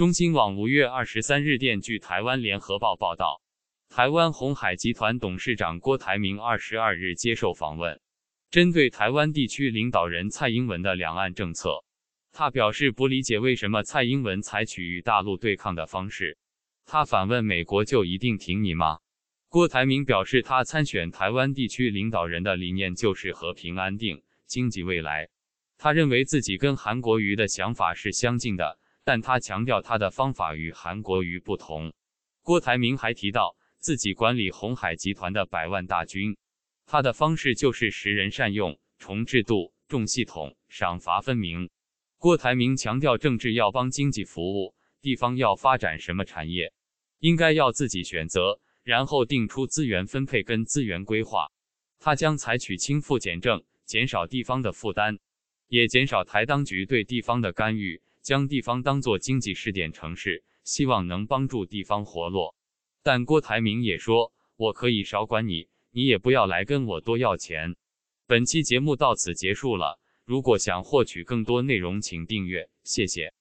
中新网五月二十三日电，据台湾联合报报道，台湾红海集团董事长郭台铭二十二日接受访问，针对台湾地区领导人蔡英文的两岸政策，他表示不理解为什么蔡英文采取与大陆对抗的方式。他反问美国就一定挺你吗？郭台铭表示，他参选台湾地区领导人的理念就是和平、安定、经济未来。他认为自己跟韩国瑜的想法是相近的。但他强调，他的方法与韩国瑜不同。郭台铭还提到，自己管理红海集团的百万大军，他的方式就是识人善用、重制度、重系统、赏罚分明。郭台铭强调，政治要帮经济服务，地方要发展什么产业，应该要自己选择，然后定出资源分配跟资源规划。他将采取轻负减政，减少地方的负担，也减少台当局对地方的干预。将地方当做经济试点城市，希望能帮助地方活络。但郭台铭也说：“我可以少管你，你也不要来跟我多要钱。”本期节目到此结束了。如果想获取更多内容，请订阅，谢谢。